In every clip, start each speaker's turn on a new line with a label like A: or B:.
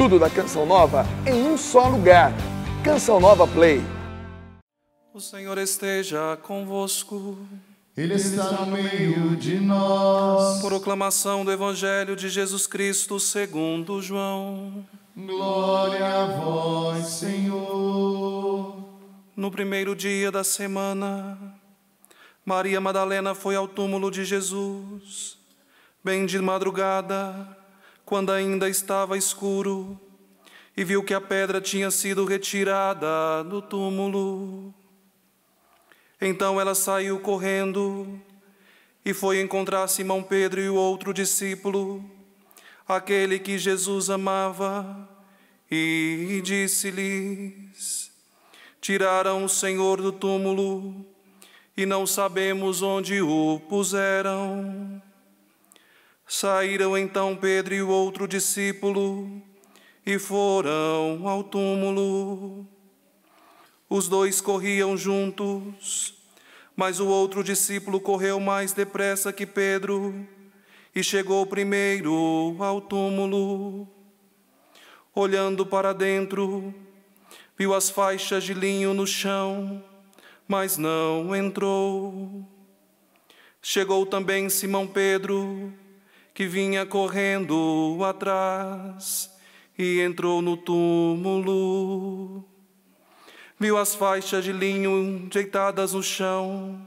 A: Tudo da Canção Nova em um só lugar. Canção Nova Play. O Senhor esteja convosco. Ele está no meio de nós. Proclamação do Evangelho de Jesus Cristo segundo João. Glória a vós, Senhor. No primeiro dia da semana, Maria Madalena foi ao túmulo de Jesus. Bem de madrugada, quando ainda estava escuro, e viu que a pedra tinha sido retirada do túmulo. Então ela saiu correndo e foi encontrar Simão Pedro e o outro discípulo, aquele que Jesus amava, e disse-lhes: Tiraram o Senhor do túmulo e não sabemos onde o puseram. Saíram então Pedro e o outro discípulo e foram ao túmulo. Os dois corriam juntos, mas o outro discípulo correu mais depressa que Pedro e chegou primeiro ao túmulo. Olhando para dentro, viu as faixas de linho no chão, mas não entrou. Chegou também Simão Pedro que vinha correndo atrás e entrou no túmulo. Viu as faixas de linho deitadas no chão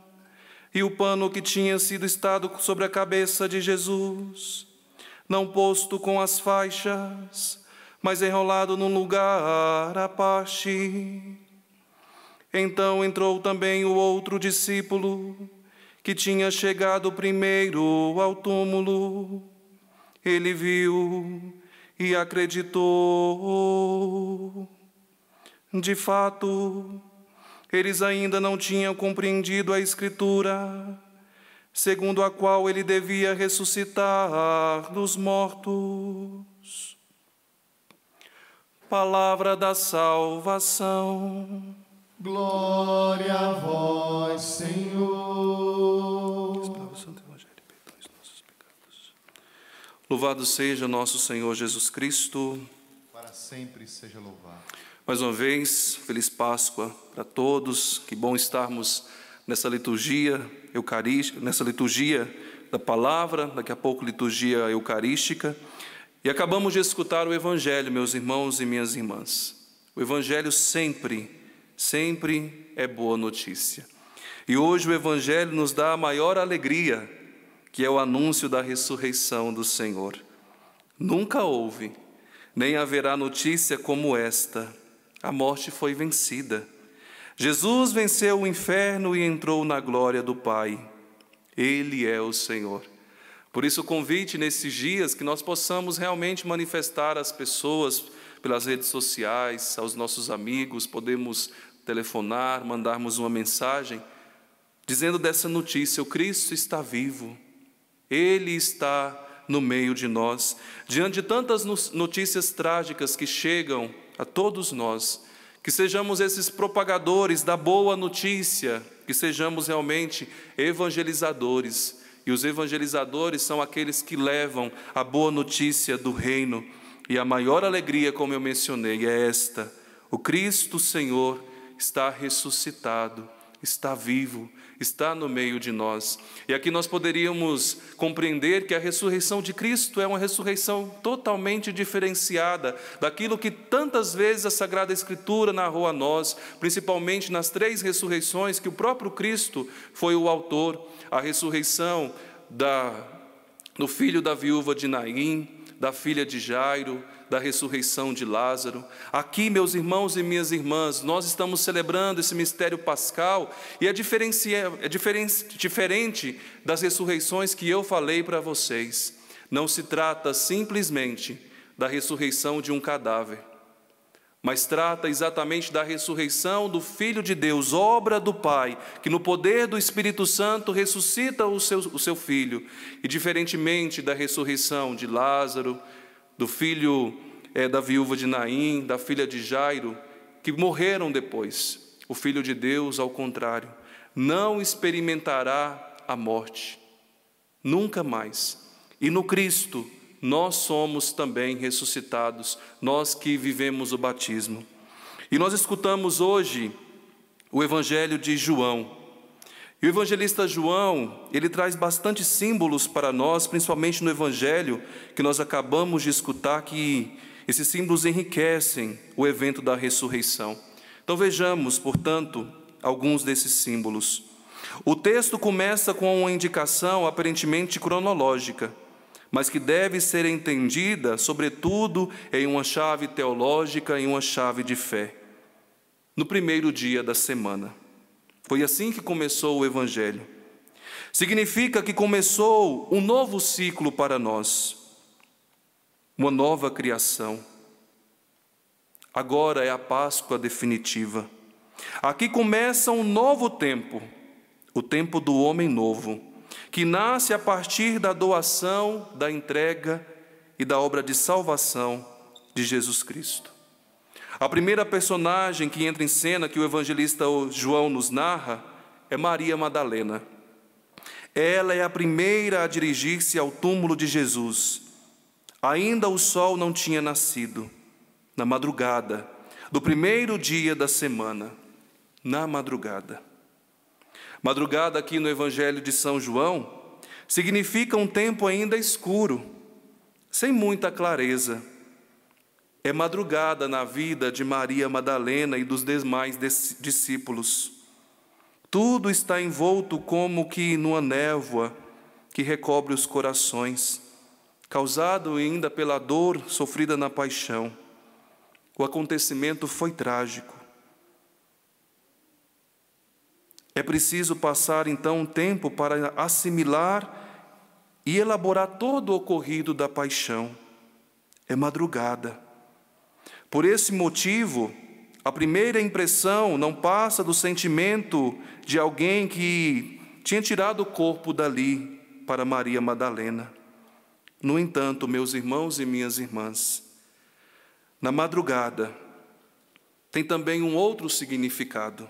A: e o pano que tinha sido estado sobre a cabeça de Jesus, não posto com as faixas, mas enrolado num lugar à parte. Então entrou também o outro discípulo que tinha chegado primeiro ao túmulo. Ele viu e acreditou. De fato, eles ainda não tinham compreendido a Escritura, segundo a qual ele devia ressuscitar dos mortos. Palavra da salvação. Glória a vós, Senhor. Louvado seja nosso Senhor Jesus Cristo. Para sempre seja louvado. Mais uma vez, feliz Páscoa para todos. Que bom estarmos nessa liturgia eucarística, nessa liturgia da palavra, daqui a pouco liturgia eucarística. E acabamos de escutar o evangelho, meus irmãos e minhas irmãs. O evangelho sempre sempre é boa notícia. E hoje o Evangelho nos dá a maior alegria, que é o anúncio da ressurreição do Senhor. Nunca houve, nem haverá notícia como esta: a morte foi vencida. Jesus venceu o inferno e entrou na glória do Pai. Ele é o Senhor. Por isso, o convite nesses dias que nós possamos realmente manifestar às pessoas pelas redes sociais, aos nossos amigos, podemos telefonar, mandarmos uma mensagem, dizendo dessa notícia: o Cristo está vivo, Ele está no meio de nós. Diante de tantas notícias trágicas que chegam a todos nós, que sejamos esses propagadores da boa notícia, que sejamos realmente evangelizadores. E os evangelizadores são aqueles que levam a boa notícia do reino. E a maior alegria, como eu mencionei, é esta: o Cristo Senhor está ressuscitado, está vivo, está no meio de nós. E aqui nós poderíamos compreender que a ressurreição de Cristo é uma ressurreição totalmente diferenciada daquilo que tantas vezes a Sagrada Escritura narrou a nós, principalmente nas três ressurreições que o próprio Cristo foi o autor: a ressurreição da, do filho da viúva de Naim, da filha de Jairo da ressurreição de Lázaro. Aqui, meus irmãos e minhas irmãs, nós estamos celebrando esse mistério pascal e é, é diferente das ressurreições que eu falei para vocês. Não se trata simplesmente da ressurreição de um cadáver, mas trata exatamente da ressurreição do Filho de Deus, obra do Pai, que no poder do Espírito Santo ressuscita o seu, o seu filho, e diferentemente da ressurreição de Lázaro, do filho é, da viúva de Naim, da filha de Jairo, que morreram depois. O filho de Deus, ao contrário, não experimentará a morte, nunca mais. E no Cristo, nós somos também ressuscitados, nós que vivemos o batismo. E nós escutamos hoje o Evangelho de João. E o evangelista João, ele traz bastante símbolos para nós, principalmente no evangelho que nós acabamos de escutar, que esses símbolos enriquecem o evento da ressurreição. Então vejamos, portanto, alguns desses símbolos. O texto começa com uma indicação aparentemente cronológica, mas que deve ser entendida, sobretudo, em uma chave teológica, em uma chave de fé. No primeiro dia da semana. Foi assim que começou o Evangelho. Significa que começou um novo ciclo para nós, uma nova criação. Agora é a Páscoa definitiva. Aqui começa um novo tempo, o tempo do homem novo, que nasce a partir da doação, da entrega e da obra de salvação de Jesus Cristo. A primeira personagem que entra em cena, que o evangelista João nos narra, é Maria Madalena. Ela é a primeira a dirigir-se ao túmulo de Jesus. Ainda o sol não tinha nascido, na madrugada, do primeiro dia da semana, na madrugada. Madrugada aqui no Evangelho de São João significa um tempo ainda escuro, sem muita clareza é madrugada na vida de Maria Madalena e dos demais discípulos. Tudo está envolto como que numa névoa que recobre os corações, causado ainda pela dor sofrida na paixão. O acontecimento foi trágico. É preciso passar então um tempo para assimilar e elaborar todo o ocorrido da paixão. É madrugada. Por esse motivo, a primeira impressão não passa do sentimento de alguém que tinha tirado o corpo dali para Maria Madalena. No entanto, meus irmãos e minhas irmãs, na madrugada tem também um outro significado.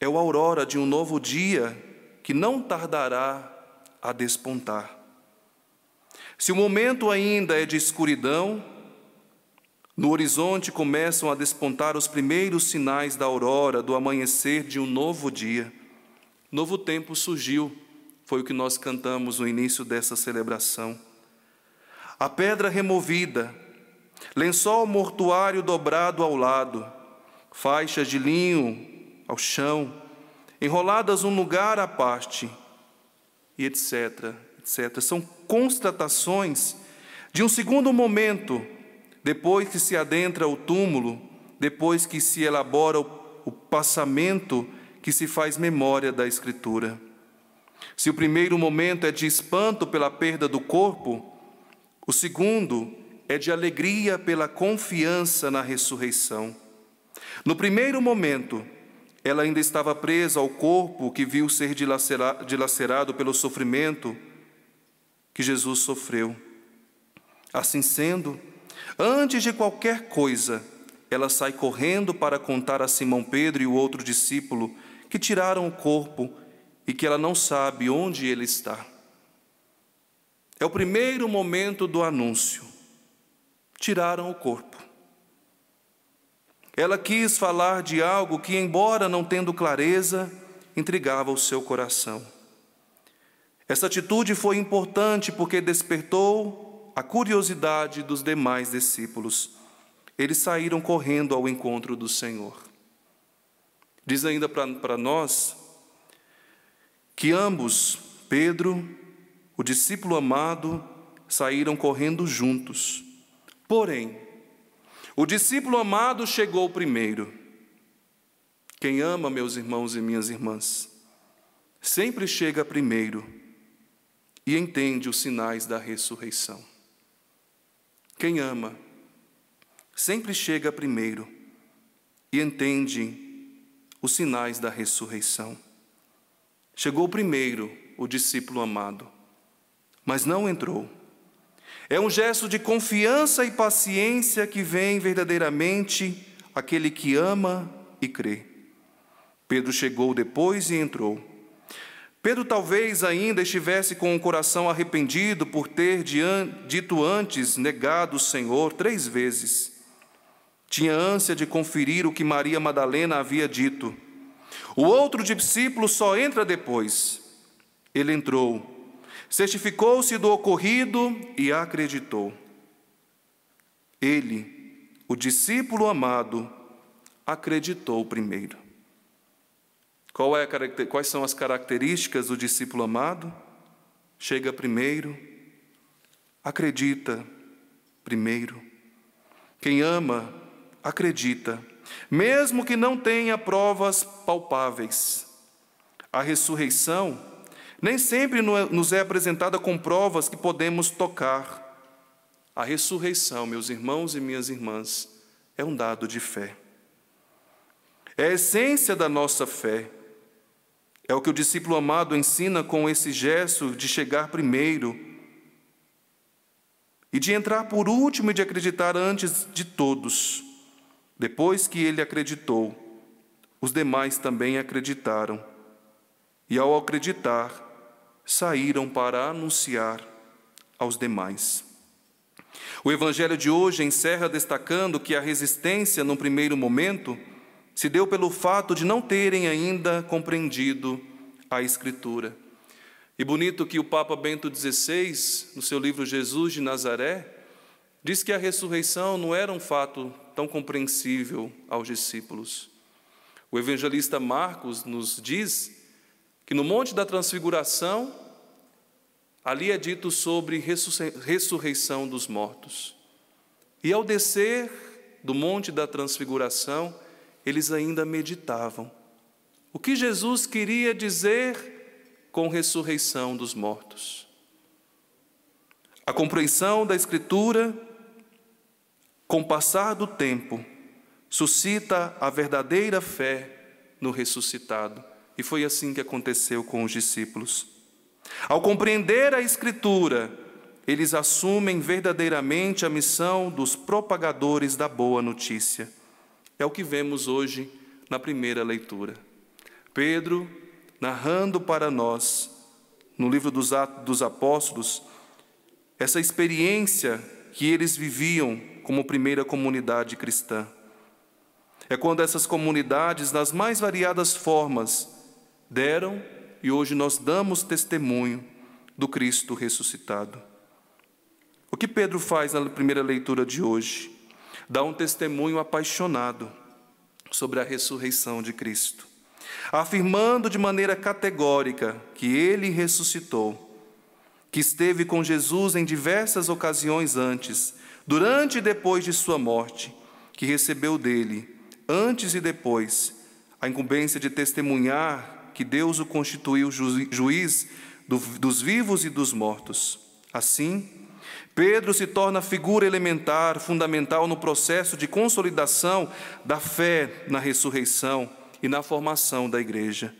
A: É o aurora de um novo dia que não tardará a despontar. Se o momento ainda é de escuridão, no horizonte começam a despontar os primeiros sinais da aurora, do amanhecer de um novo dia. Novo tempo surgiu, foi o que nós cantamos no início dessa celebração. A pedra removida, lençol mortuário dobrado ao lado, faixas de linho ao chão, enroladas um lugar à parte, e etc, etc. São constatações de um segundo momento depois que se adentra o túmulo, depois que se elabora o, o passamento, que se faz memória da Escritura. Se o primeiro momento é de espanto pela perda do corpo, o segundo é de alegria pela confiança na ressurreição. No primeiro momento, ela ainda estava presa ao corpo que viu ser dilacerado pelo sofrimento que Jesus sofreu. Assim sendo, Antes de qualquer coisa, ela sai correndo para contar a Simão Pedro e o outro discípulo que tiraram o corpo e que ela não sabe onde ele está. É o primeiro momento do anúncio. Tiraram o corpo. Ela quis falar de algo que, embora não tendo clareza, intrigava o seu coração. Essa atitude foi importante porque despertou a curiosidade dos demais discípulos. Eles saíram correndo ao encontro do Senhor. Diz ainda para nós que ambos, Pedro, o discípulo amado, saíram correndo juntos. Porém, o discípulo amado chegou primeiro. Quem ama, meus irmãos e minhas irmãs, sempre chega primeiro e entende os sinais da ressurreição. Quem ama sempre chega primeiro e entende os sinais da ressurreição. Chegou primeiro o discípulo amado, mas não entrou. É um gesto de confiança e paciência que vem verdadeiramente aquele que ama e crê. Pedro chegou depois e entrou. Pedro talvez ainda estivesse com o coração arrependido por ter dito antes negado o Senhor três vezes. Tinha ânsia de conferir o que Maria Madalena havia dito. O outro discípulo só entra depois. Ele entrou, certificou-se do ocorrido e acreditou. Ele, o discípulo amado, acreditou primeiro. Qual é a, quais são as características do discípulo amado? Chega primeiro, acredita primeiro. Quem ama, acredita, mesmo que não tenha provas palpáveis. A ressurreição nem sempre é, nos é apresentada com provas que podemos tocar. A ressurreição, meus irmãos e minhas irmãs, é um dado de fé. É a essência da nossa fé. É o que o discípulo amado ensina com esse gesto de chegar primeiro e de entrar por último e de acreditar antes de todos. Depois que ele acreditou, os demais também acreditaram. E ao acreditar, saíram para anunciar aos demais. O evangelho de hoje encerra destacando que a resistência, no primeiro momento, se deu pelo fato de não terem ainda compreendido a Escritura. E bonito que o Papa Bento XVI, no seu livro Jesus de Nazaré, diz que a ressurreição não era um fato tão compreensível aos discípulos. O evangelista Marcos nos diz que no Monte da Transfiguração, ali é dito sobre ressurreição dos mortos. E ao descer do Monte da Transfiguração, eles ainda meditavam. O que Jesus queria dizer com ressurreição dos mortos? A compreensão da Escritura, com o passar do tempo, suscita a verdadeira fé no ressuscitado. E foi assim que aconteceu com os discípulos. Ao compreender a Escritura, eles assumem verdadeiramente a missão dos propagadores da boa notícia. É o que vemos hoje na primeira leitura. Pedro, narrando para nós, no livro dos Atos dos Apóstolos, essa experiência que eles viviam como primeira comunidade cristã. É quando essas comunidades, nas mais variadas formas, deram e hoje nós damos testemunho do Cristo ressuscitado. O que Pedro faz na primeira leitura de hoje? dá um testemunho apaixonado sobre a ressurreição de Cristo, afirmando de maneira categórica que ele ressuscitou, que esteve com Jesus em diversas ocasiões antes, durante e depois de sua morte, que recebeu dele, antes e depois, a incumbência de testemunhar que Deus o constituiu juiz dos vivos e dos mortos. Assim, Pedro se torna figura elementar, fundamental no processo de consolidação da fé na ressurreição e na formação da igreja.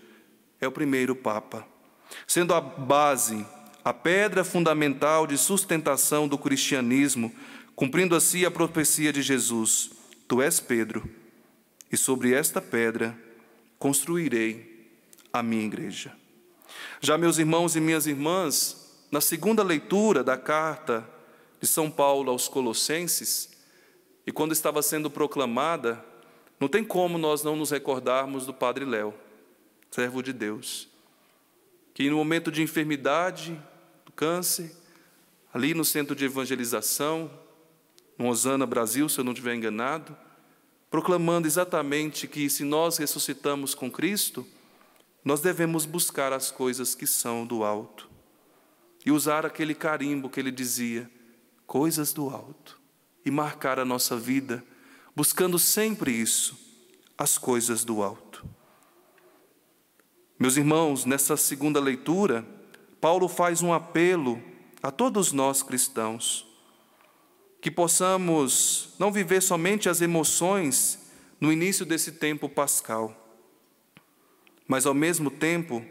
A: É o primeiro Papa, sendo a base, a pedra fundamental de sustentação do cristianismo, cumprindo assim a profecia de Jesus: Tu és Pedro, e sobre esta pedra construirei a minha igreja. Já, meus irmãos e minhas irmãs, na segunda leitura da carta de São Paulo aos Colossenses, e quando estava sendo proclamada, não tem como nós não nos recordarmos do Padre Léo, servo de Deus, que no momento de enfermidade, do câncer, ali no centro de evangelização, no Osana Brasil, se eu não estiver enganado, proclamando exatamente que se nós ressuscitamos com Cristo, nós devemos buscar as coisas que são do alto e usar aquele carimbo que ele dizia: coisas do alto e marcar a nossa vida buscando sempre isso, as coisas do alto. Meus irmãos, nessa segunda leitura, Paulo faz um apelo a todos nós cristãos que possamos não viver somente as emoções no início desse tempo pascal, mas ao mesmo tempo,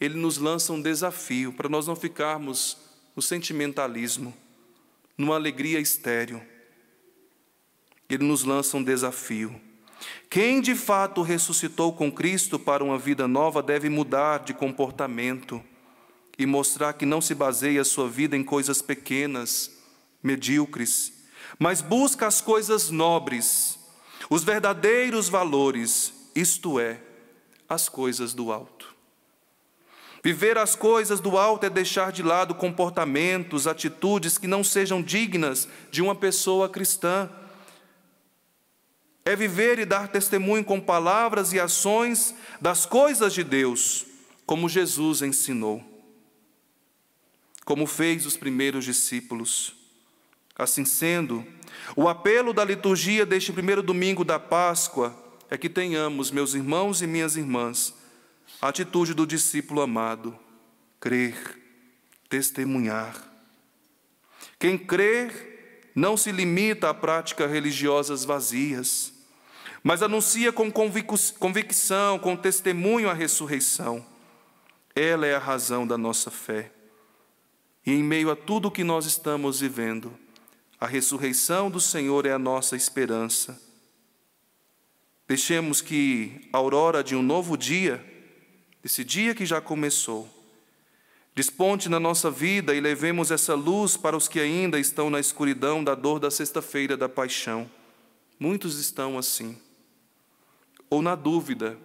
A: ele nos lança um desafio para nós não ficarmos no sentimentalismo numa alegria estéril. Ele nos lança um desafio. Quem de fato ressuscitou com Cristo para uma vida nova deve mudar de comportamento e mostrar que não se baseia a sua vida em coisas pequenas, medíocres, mas busca as coisas nobres, os verdadeiros valores, isto é, as coisas do alto. Viver as coisas do alto é deixar de lado comportamentos, atitudes que não sejam dignas de uma pessoa cristã. É viver e dar testemunho com palavras e ações das coisas de Deus, como Jesus ensinou, como fez os primeiros discípulos. Assim sendo, o apelo da liturgia deste primeiro domingo da Páscoa é que tenhamos, meus irmãos e minhas irmãs, a atitude do discípulo amado, crer, testemunhar. Quem crer não se limita a práticas religiosas vazias, mas anuncia com convicção, com testemunho a ressurreição. Ela é a razão da nossa fé. E em meio a tudo o que nós estamos vivendo, a ressurreição do Senhor é a nossa esperança. Deixemos que a aurora de um novo dia desse dia que já começou. Desponte na nossa vida e levemos essa luz para os que ainda estão na escuridão da dor da sexta-feira da paixão. Muitos estão assim, ou na dúvida,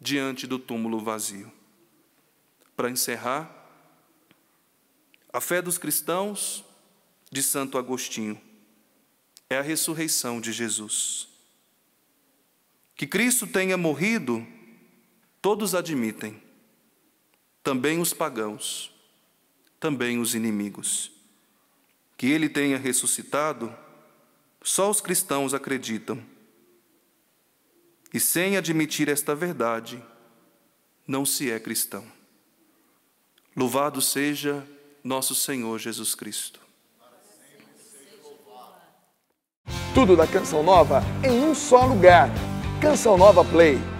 A: diante do túmulo vazio. Para encerrar, a fé dos cristãos de Santo Agostinho é a ressurreição de Jesus. Que Cristo tenha morrido Todos admitem, também os pagãos, também os inimigos. Que ele tenha ressuscitado, só os cristãos acreditam. E sem admitir esta verdade, não se é cristão. Louvado seja nosso Senhor Jesus Cristo. Tudo da Canção Nova em um só lugar. Canção Nova Play.